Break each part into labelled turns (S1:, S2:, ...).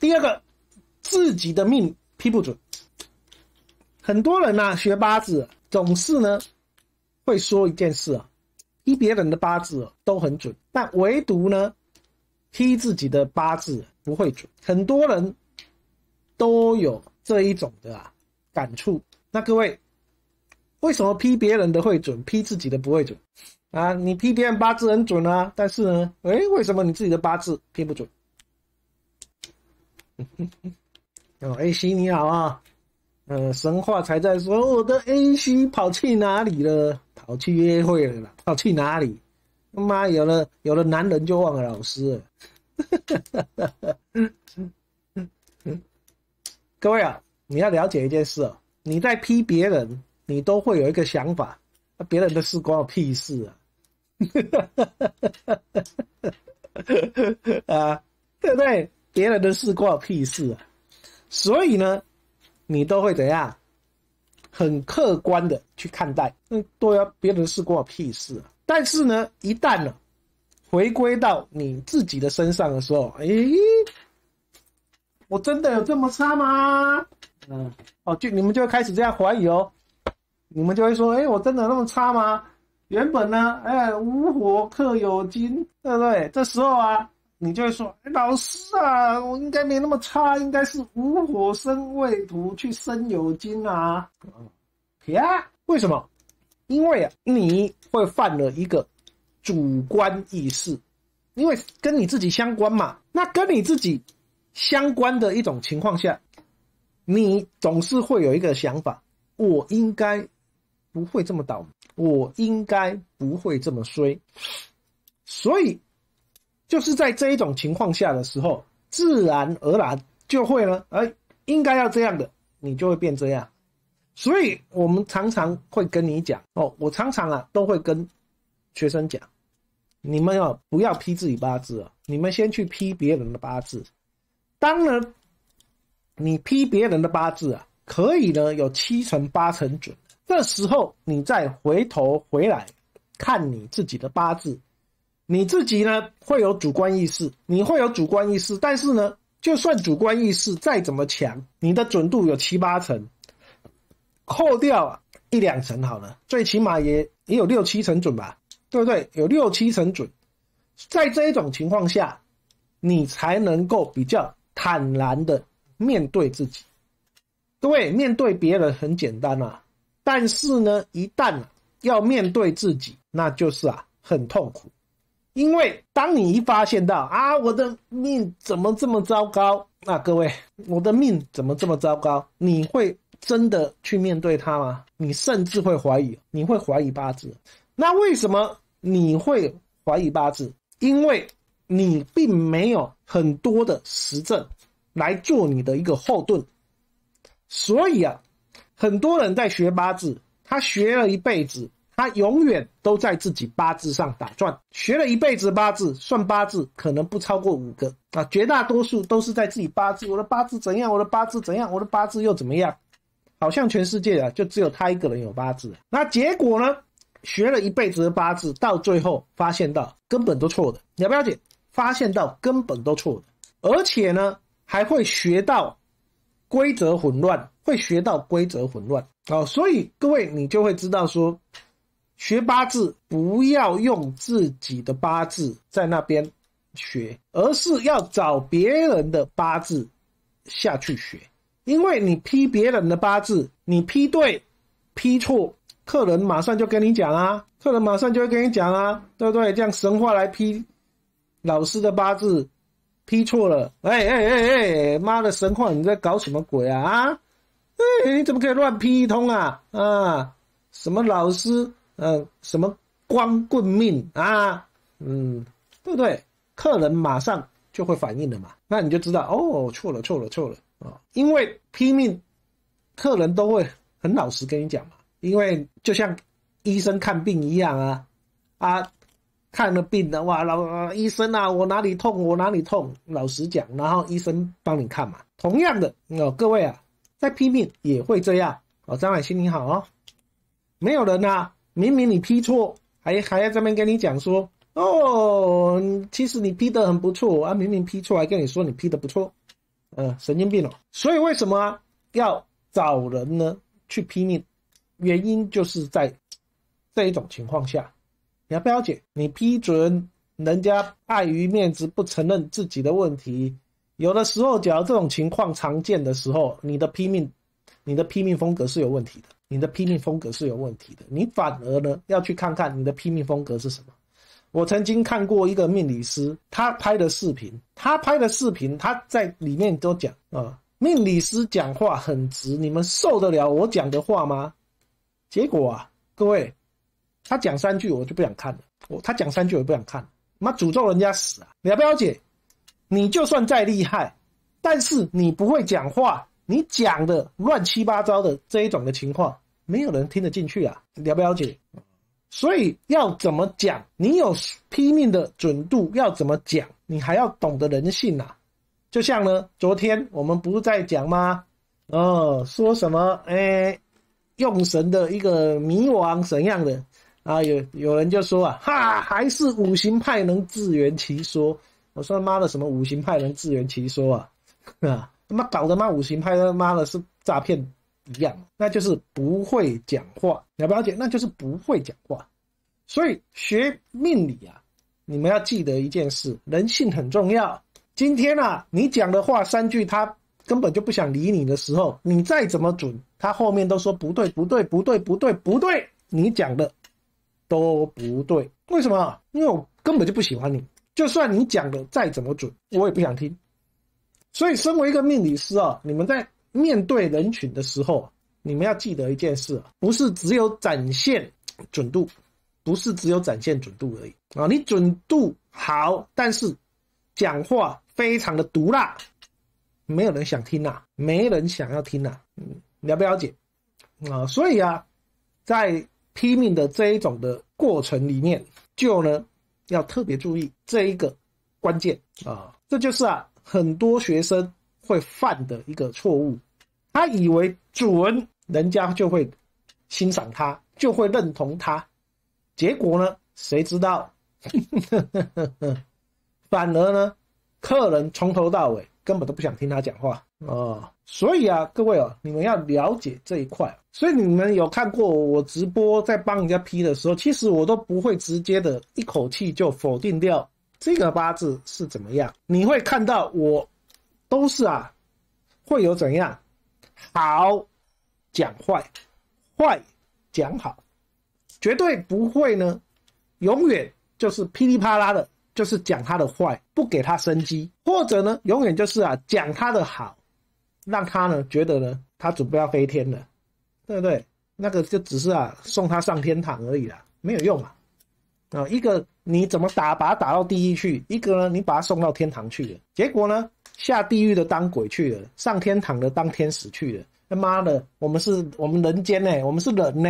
S1: 第二个，自己的命批不准。很多人呢学八字总是呢会说一件事啊，批别人的八字都很准，但唯独呢批自己的八字不会准。很多人都有这一种的感触。那各位，为什么批别人的会准，批自己的不会准？啊，你批别人八字很准啊，但是呢，哎，为什么你自己的八字批不准？有 a c 你好啊！呃，神话才在说我的 AC 跑去哪里了？跑去约会了啦？跑去哪里？他妈有了有了男人就忘了老师了。各位啊，你要了解一件事啊，你在批别人，你都会有一个想法，那别人的事关我屁事啊！啊，对不对？别人的事关我屁事啊！所以呢，你都会怎样？很客观的去看待。那对啊，别人事关我屁事啊！但是呢，一旦呢，回归到你自己的身上的时候，哎，我真的有这么差吗？嗯，哦，就你们就会开始这样怀疑哦。你们就会说，哎，我真的那么差吗？原本呢，哎，无火克有金，对不对？这时候啊。你就会说，老师啊，我应该没那么差，应该是五火生未土去生酉金啊。呀，为什么？因为啊，你会犯了一个主观意识，因为跟你自己相关嘛。那跟你自己相关的一种情况下，你总是会有一个想法：我应该不会这么倒霉，我应该不会这么衰。所以。就是在这一种情况下的时候，自然而然就会呢，而应该要这样的，你就会变这样。所以我们常常会跟你讲哦，我常常啊都会跟学生讲，你们要不要批自己八字啊？你们先去批别人的八字。当然，你批别人的八字啊，可以呢，有七成八成准。这时候你再回头回来看你自己的八字。你自己呢，会有主观意识，你会有主观意识，但是呢，就算主观意识再怎么强，你的准度有七八成，扣掉一两成好了，最起码也也有六七成准吧，对不对？有六七成准，在这一种情况下，你才能够比较坦然的面对自己。各位面对别人很简单啊，但是呢，一旦要面对自己，那就是啊很痛苦。因为当你一发现到啊，我的命怎么这么糟糕？那各位，我的命怎么这么糟糕？你会真的去面对它吗？你甚至会怀疑，你会怀疑八字。那为什么你会怀疑八字？因为你并没有很多的实证来做你的一个后盾。所以啊，很多人在学八字，他学了一辈子。他永远都在自己八字上打转，学了一辈子八字算八字，可能不超过五个啊，绝大多数都是在自己八字。我的八字怎样？我的八字怎样？我的八字又怎么样？好像全世界啊，就只有他一个人有八字。那结果呢？学了一辈子的八字，到最后发现到根本都错的，了不了解？发现到根本都错的，而且呢，还会学到规则混乱，会学到规则混乱。好，所以各位，你就会知道说。学八字不要用自己的八字在那边学，而是要找别人的八字下去学。因为你批别人的八字，你批对，批错，客人马上就跟你讲啊，客人马上就会跟你讲啊，对不对？这样神话来批老师的八字，批错了，哎哎哎哎，妈的神话，你在搞什么鬼啊啊？哎，你怎么可以乱批一通啊啊？什么老师？嗯，什么光棍命啊？嗯，对不对？客人马上就会反应了嘛，那你就知道哦，错了，错了，错了啊！因为拼命，客人都会很老实跟你讲嘛，因为就像医生看病一样啊，啊，看了病的哇，老医生啊，我哪里痛，我哪里痛，老实讲，然后医生帮你看嘛。同样的，哦，各位啊，在拼命也会这样哦。张海心你好哦，没有人啊。明明你批错，还还要这边跟你讲说哦，其实你批的很不错啊！明明批错，还跟你说你批的不错，嗯，神经病哦。所以为什么要找人呢去批命？原因就是在这一种情况下，你要不要紧，解？你批准人家碍于面子不承认自己的问题，有的时候假如这种情况常见的时候，你的批命，你的批命风格是有问题的。你的拼命风格是有问题的，你反而呢要去看看你的拼命风格是什么。我曾经看过一个命理师，他拍的视频，他拍的视频，他在里面都讲啊，命理师讲话很直，你们受得了我讲的话吗？结果啊，各位，他讲三句我就不想看了，我他讲三句我也不想看，妈诅咒人家死啊！了不了解？你就算再厉害，但是你不会讲话。你讲的乱七八糟的这一种的情况，没有人听得进去啊，了不了解？所以要怎么讲？你有拼命的准度，要怎么讲？你还要懂得人性呐。就像呢，昨天我们不是在讲吗？哦，说什么？哎，用神的一个迷惘怎样的？啊，有有人就说啊，哈，还是五行派能自圆其说。我说妈的，什么五行派能自圆其说啊？啊！他妈搞的那五行派他妈的是诈骗一样，那就是不会讲话，了不了解？那就是不会讲话。所以学命理啊，你们要记得一件事，人性很重要。今天啊，你讲的话三句，他根本就不想理你的时候，你再怎么准，他后面都说不对，不对，不对，不对，不对，你讲的都不对。为什么？因为我根本就不喜欢你，就算你讲的再怎么准，我也不想听。所以，身为一个命理师啊，你们在面对人群的时候，你们要记得一件事：，不是只有展现准度，不是只有展现准度而已啊。你准度好，但是讲话非常的毒辣，没有人想听呐，没人想要听呐。嗯，了不了解？啊，所以啊，在拼命的这一种的过程里面，就呢要特别注意这一个关键啊，这就是啊。很多学生会犯的一个错误，他以为主人人家就会欣赏他，就会认同他，结果呢，谁知道？反而呢，客人从头到尾根本都不想听他讲话哦。所以啊，各位哦，你们要了解这一块。所以你们有看过我直播在帮人家批的时候，其实我都不会直接的一口气就否定掉。这个八字是怎么样？你会看到我，都是啊，会有怎样？好讲坏，坏讲好，绝对不会呢，永远就是噼里啪啦的，就是讲他的坏，不给他生机，或者呢，永远就是啊，讲他的好，让他呢觉得呢，他准备要飞天了，对不对？那个就只是啊，送他上天堂而已了，没有用啊，啊一个。你怎么打，把他打到地狱去？一个呢，你把他送到天堂去了。结果呢，下地狱的当鬼去了，上天堂的当天使去了。他妈的，我们是我们人间呢，我们是人呢，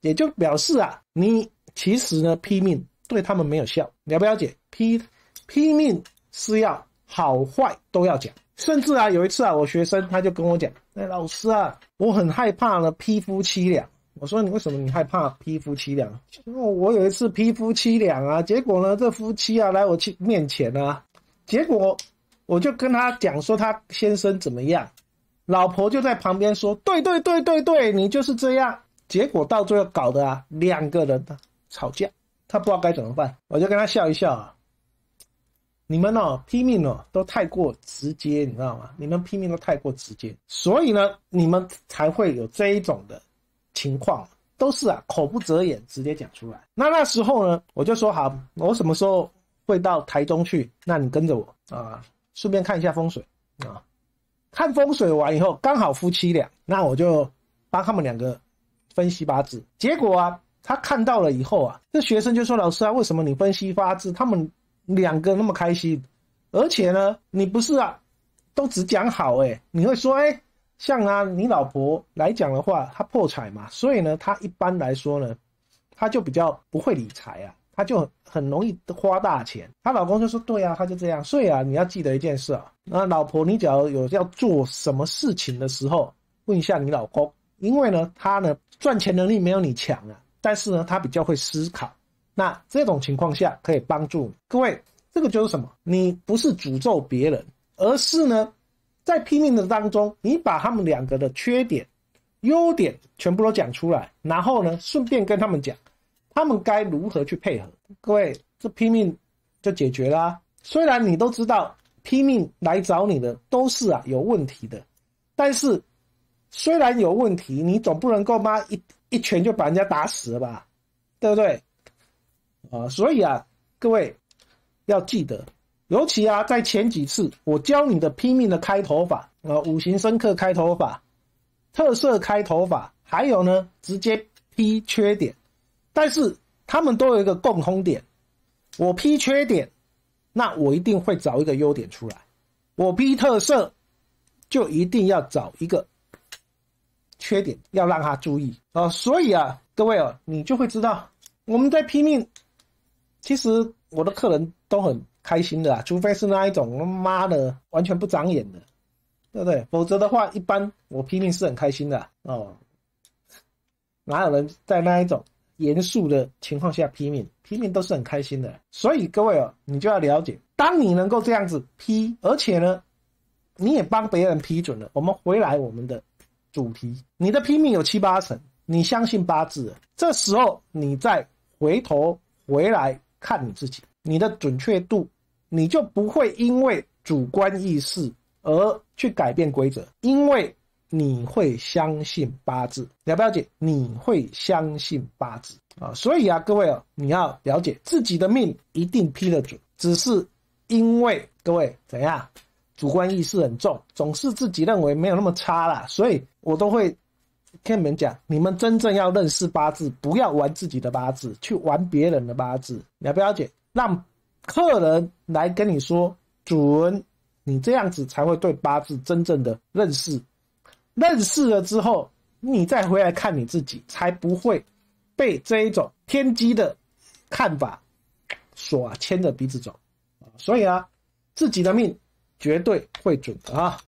S1: 也就表示啊，你其实呢，拼命对他们没有效，了不了解，拼拼命是要好坏都要讲，甚至啊，有一次啊，我学生他就跟我讲，那老师啊，我很害怕呢，披夫凄凉。我说你为什么你害怕批夫妻俩？因为我有一次批夫妻俩啊，结果呢，这夫妻啊来我去面前呢，结果我就跟他讲说他先生怎么样，老婆就在旁边说，对对对对对，你就是这样。结果到最后搞的啊，两个人吵架，他不知道该怎么办，我就跟他笑一笑啊。你们哦，拼命哦，都太过直接，你知道吗？你们拼命都太过直接，所以呢，你们才会有这一种的。情况都是啊，口不择言，直接讲出来。那那时候呢，我就说好，我什么时候会到台中去？那你跟着我啊，顺便看一下风水啊。看风水完以后，刚好夫妻俩，那我就帮他们两个分析八字。结果啊，他看到了以后啊，这学生就说：“老师啊，为什么你分析八字他们两个那么开心？而且呢，你不是啊，都只讲好哎，你会说哎。”像啊，你老婆来讲的话，她破财嘛，所以呢，她一般来说呢，她就比较不会理财啊，她就很容易花大钱。她老公就说：“对啊，她就这样。”所以啊，你要记得一件事啊，那老婆，你只要有要做什么事情的时候，问一下你老公，因为呢，他呢赚钱能力没有你强啊，但是呢，他比较会思考。那这种情况下可以帮助你。各位，这个就是什么？你不是诅咒别人，而是呢？在拼命的当中，你把他们两个的缺点、优点全部都讲出来，然后呢，顺便跟他们讲，他们该如何去配合。各位，这拼命就解决了。虽然你都知道拼命来找你的都是啊有问题的，但是虽然有问题，你总不能够妈一一拳就把人家打死了吧，对不对？啊，所以啊，各位要记得。尤其啊，在前几次我教你的拼命的开头法，呃，五行深刻开头法、特色开头法，还有呢，直接批缺点。但是他们都有一个共通点：我批缺点，那我一定会找一个优点出来；我批特色，就一定要找一个缺点，要让他注意啊。所以啊，各位哦，你就会知道我们在拼命。其实我的客人都很。开心的，除非是那一种，妈的，完全不长眼的，对不对？否则的话，一般我拼命是很开心的哦。哪有人在那一种严肃的情况下拼命？拼命都是很开心的。所以各位哦，你就要了解，当你能够这样子批，而且呢，你也帮别人批准了，我们回来我们的主题，你的拼命有七八成，你相信八字，这时候你再回头回来看你自己。你的准确度，你就不会因为主观意识而去改变规则，因为你会相信八字，了不了解？你会相信八字啊？所以啊，各位哦，你要了解自己的命一定批得准，只是因为各位怎样，主观意识很重，总是自己认为没有那么差啦，所以我都会跟你们讲，你们真正要认识八字，不要玩自己的八字，去玩别人的八字，了不了解？让客人来跟你说主人，你这样子才会对八字真正的认识。认识了之后，你再回来看你自己，才不会被这一种天机的看法所牵着鼻子走。所以啊，自己的命绝对会准的啊。